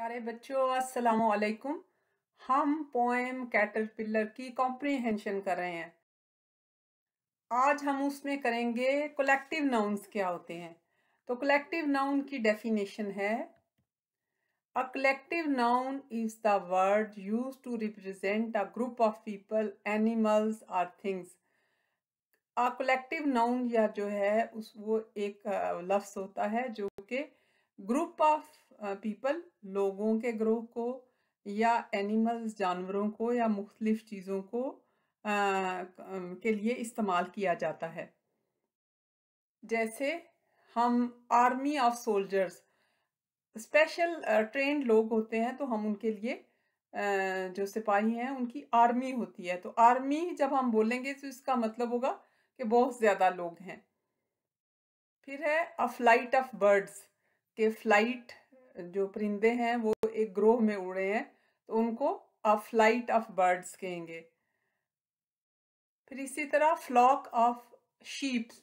प्यारे बच्चों अस्सलाम वालेकुम हम पोएम कैटरपिलर की कॉम्प्रीहेंशन कर रहे हैं आज हम उसमें करेंगे कलेक्टिव नाउन्स क्या होते हैं तो कलेक्टिव नाउन की डेफिनेशन है a collective noun is the word use to represent a group of people animals और थिंग्स अ कलेक्टिव नाउन या जो है उस वो एक लफ्स होता है जो कि ग्रुप ऑफ पीपल लोगों के ग्रोह को या एनिमल्स जानवरों को या मुख्तलिफ़ चीज़ों को आ, के लिए इस्तेमाल किया जाता है जैसे हम army of soldiers special trained लोग होते हैं तो हम उनके लिए जो सिपाही हैं उनकी आर्मी होती है तो आर्मी जब हम बोलेंगे तो इसका मतलब होगा कि बहुत ज़्यादा लोग हैं फिर है अ फ्लाइट ऑफ बर्ड्स के फ्लाइट जो परिंदे हैं वो एक ग्रोह में उड़े हैं तो उनको अ फ्लाइट ऑफ बर्ड्स कहेंगे फिर इसी तरह फ्लॉक ऑफ शीप्स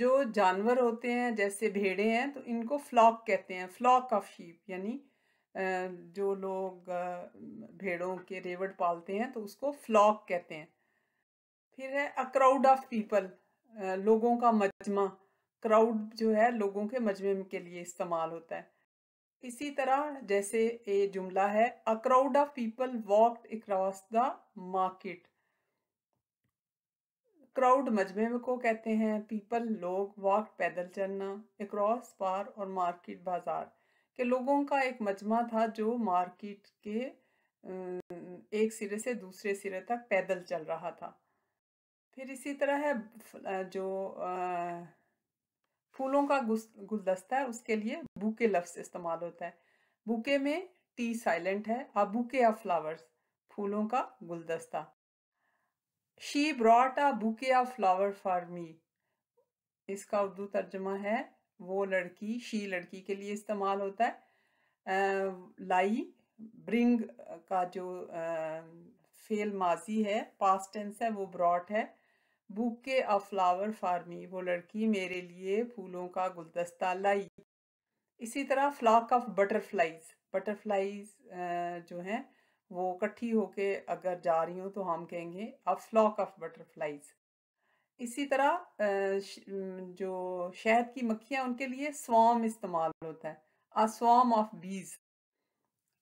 जो जानवर होते हैं जैसे भेड़े हैं तो इनको फ्लॉक कहते हैं फ्लॉक ऑफ शीप यानी जो लोग भेड़ों के रेवड़ पालते हैं तो उसको फ्लॉक कहते हैं फिर है अ क्राउड ऑफ पीपल लोगों का मजमा क्राउड जो है लोगों के मजमे के लिए इस्तेमाल होता है इसी तरह जैसे ये जुमला है a crowd of people walked across the market crowd मजमे को कहते हैं पीपल लोग वॉक पैदल चलना अक्रॉस पार और मार्केट बाजार के लोगों का एक मजमा था जो मार्केट के एक सिरे से दूसरे सिरे तक पैदल चल रहा था फिर इसी तरह है जो आ, फूलों का गुलदस्ता है उसके लिए बुके लफ्स इस्तेमाल होता है बुके में टी साइलेंट है आ बुके ऑफ फ्लावर्स फूलों का गुलदस्ता she brought a bouquet of flower for me इसका उर्दू तर्जमा है वो लड़की शी लड़की के लिए इस्तेमाल होता है आ, लाई ब्रिंग का जो आ, फेल माजी है पास्ट टेंस है वो ब्रॉट है bouquet of flower for me me वो लड़की मेरे लिए फूलों का गुलदस्ता लाई इसी तरह फ्लॉक ऑफ बटरफ्लाइज बटरफ्लाइज जो हैं वो इकट्ठी होके अगर जा रही हूँ तो हम कहेंगे अ फ्लॉक ऑफ बटरफ्लाइज इसी तरह जो शहद की मक्खियाँ उनके लिए स्वाम इस्तेमाल होता है अ स्वाम ऑफ बीज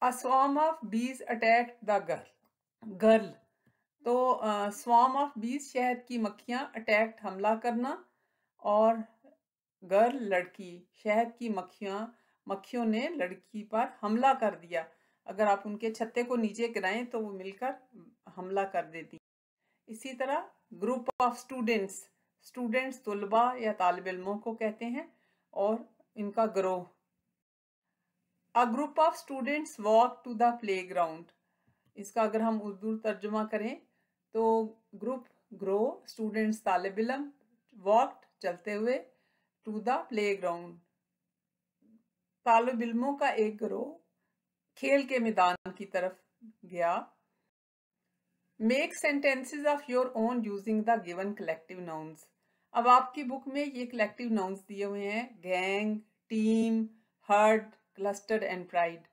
अ स्वाम ऑफ बीज अटैक द गर्ल गर्ल तो स्वाम ऑफ बीज शहद की मक्खियां अटैक्ट हमला करना और गर्ल लड़की शहद की मक्खियां मक्खियों ने लड़की पर हमला कर दिया अगर आप उनके छत्ते को नीचे गिराएं तो वो मिलकर हमला कर देती इसी तरह ग्रुप ऑफ स्टूडेंट्स स्टूडेंट्स तलबा या तालब इलमों को कहते हैं और इनका ग्रोह a group of students walk to the playground इसका अगर हम उर्दू तर्जुमा करें तो ग्रुप ग्रो स्टूडेंट्स तालब इलम वॉक्ड चलते हुए टू द प्ले ग्राउंड तालब इलमों का एक ग्रोह खेल के मैदान की तरफ गया make sentences of your own using the given collective nouns अब आपकी बुक में ये कलेक्टिव नाउन्स दिए हुए हैं gang team herd clustered and pride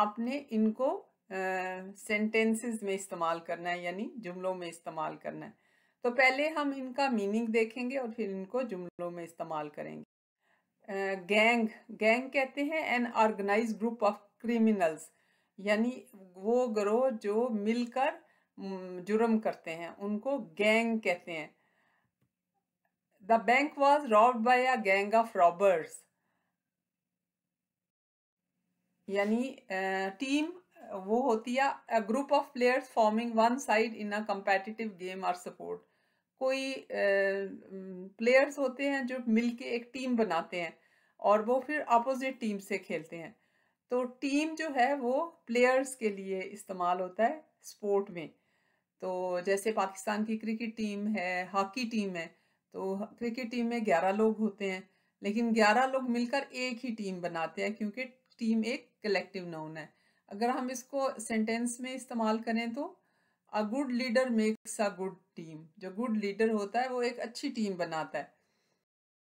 आपने इनको सेंटेंसेस में इस्तेमाल करना है यानी जुमलों में इस्तेमाल करना है तो पहले हम इनका मीनिंग देखेंगे और फिर इनको जुमलों में इस्तेमाल करेंगे गैंग uh, गैंग कहते हैं an organise group of criminals यानी वो ग्रोह जो मिलकर जुर्म करते हैं उनको गैंग कहते हैं the bank was rob by a gang of robbers यानी टीम वो होती है a group of players forming one side in a competitive game or support कोई प्लेयर्स uh, होते हैं जो मिलके एक टीम बनाते हैं और वो फिर अपोजिट टीम से खेलते हैं तो टीम जो है वो प्लेयर्स के लिए इस्तेमाल होता है स्पोर्ट में तो जैसे पाकिस्तान की क्रिकेट टीम है हॉकी टीम है तो क्रिकेट टीम में ग्यारह लोग होते हैं लेकिन ग्यारह लोग मिलकर एक ही टीम बनाते हैं क्योंकि टीम एक कलेक्टिव नाउन है अगर हम इसको सेंटेंस में इस्तेमाल करें तो a good leader makes a good team जो गुड लीडर होता है वो एक अच्छी टीम बनाता है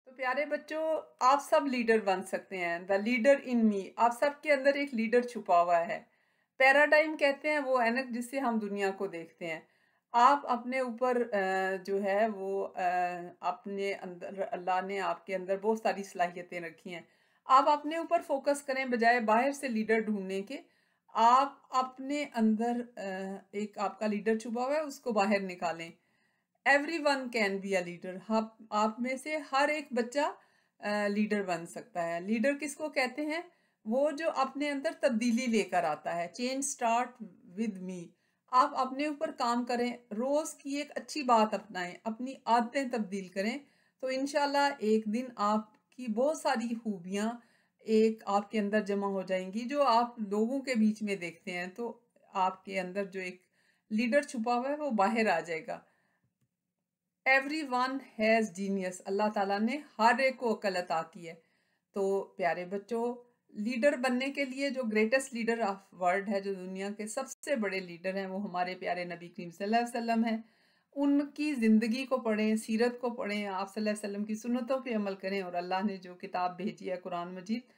तो प्यारे बच्चों आप सब लीडर बन सकते हैं द लीडर इन मी आप सब के अंदर एक लीडर छुपा हुआ है पैराडाइम कहते हैं वो एनक जिससे हम दुनिया को देखते हैं आप अपने ऊपर जो है वो अपने अंदर अल्लाह ने आपके अंदर बहुत सारी सलाहियतें रखी हैं आप अपने ऊपर फोकस करें बजाय बाहर से लीडर ढूंढने के आप अपने अंदर एक आपका लीडर छुपा हुआ है उसको बाहर निकालें every one can be a leader आप आप में से हर एक बच्चा लीडर बन सकता है लीडर किसको कहते हैं वो जो अपने अंदर तब्दीली लेकर आता है चेंज स्टार्ट विद मी आप अपने ऊपर काम करें रोज़ की एक अच्छी बात अपनाएं अपनी आदतें तब्दील करें तो इन एक दिन आपकी बहुत सारी खूबियाँ एक आपके अंदर जमा हो जाएंगी जो आप लोगों के बीच में देखते हैं तो आपके अंदर जो एक लीडर छुपा हुआ है वो बाहर आ जाएगा every one has genius Allah ताला ने हर एक को अकल अता की है तो प्यारे बच्चों लीडर बनने के लिए जो ग्रेटेस्ट लीडर ऑफ वर्ल्ड है जो दुनिया के सबसे बड़े लीडर हैं वो हमारे प्यारे नबी करीम सल्लल्लाहु अलैहि वसल्लम हैं उनकी ज़िंदगी को पढ़ें सीरत को पढ़ें आप वसल्लम की सुनतों पर अमल करें और अल्लाह ने जो किताब भेजी है कुरान मजीद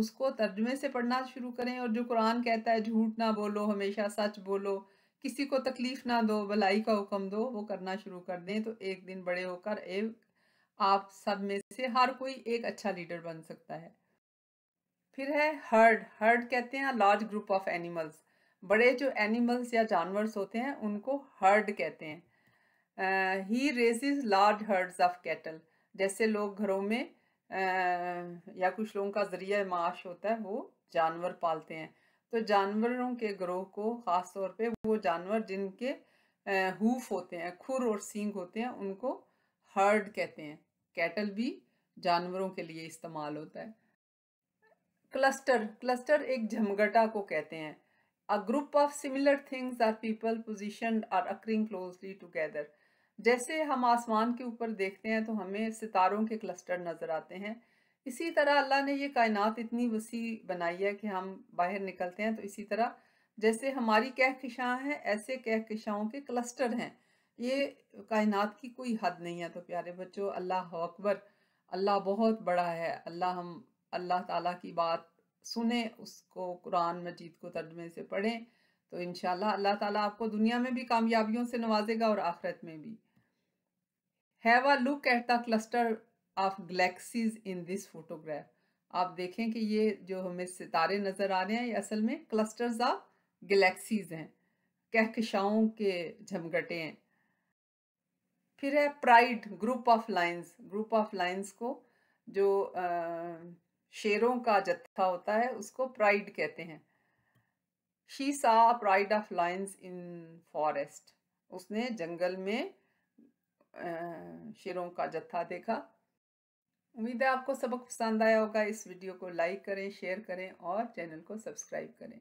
उसको तर्जमे से पढ़ना शुरू करें और जो कुरान कहता है झूठ ना बोलो हमेशा सच बोलो किसी को तकलीफ़ ना दो भलाई का हुक्म दो वो करना शुरू कर दें तो एक दिन बड़े होकर एक आप सब में से हर कोई एक अच्छा लीडर बन सकता है फिर है हर्ड हर्ड कहते हैं लार्ज ग्रुप ऑफ एनिमल्स बड़े जो एनिमल्स या जानवर्स होते हैं उनको हर्ड कहते हैं he raises large herds of cattle जैसे लोग घरों में uh, या कुछ लोगों का जरिया माश होता है वो जानवर पालते हैं तो जानवरों के ग्रोह को ख़ास तौर पे वो जानवर जिनके हुफ होते हैं खुर और सींग होते हैं उनको हर्ड कहते हैं कैटल भी जानवरों के लिए इस्तेमाल होता है क्लस्टर क्लस्टर एक झमघटा को कहते हैं a group of similar things or people position or occurring closely together जैसे हम आसमान के ऊपर देखते हैं तो हमें सितारों के क्लस्टर नज़र आते हैं इसी तरह अल्लाह ने ये कायनात इतनी वसी बनाई है कि हम बाहर निकलते हैं तो इसी तरह जैसे हमारी कहकशाँ हैं ऐसे कहकशाओं के क्लस्टर हैं ये कायनात की कोई हद नहीं है तो प्यारे बच्चों अल्लाह अकबर अल्लाह बहुत बड़ा है अल्लाह हम अल्लाह ताला की बात सुने उसको कुरान मजीद को तर्जमे से पढ़ें तो इन अल्लाह ताला आपको दुनिया में भी कामयाबियों से नवाजेगा और आखिरत में भी have a look at the cluster of galaxies in this photograph आप देखें कि ये जो हमें सितारे नज़र आ रहे हैं ये असल में क्लस्टर्स ऑफ गलेक्सीज हैं कहकशाओं के झमघटे हैं फिर है pride group of lions group of lions को जो शेरों का जत्था होता है उसको प्राइड कहते हैं she saw pride of lions in forest उसने जंगल में शेरों का जत्था देखा उम्मीद है आपको सबक पसंद आया होगा इस वीडियो को लाइक करें शेयर करें और चैनल को सब्सक्राइब करें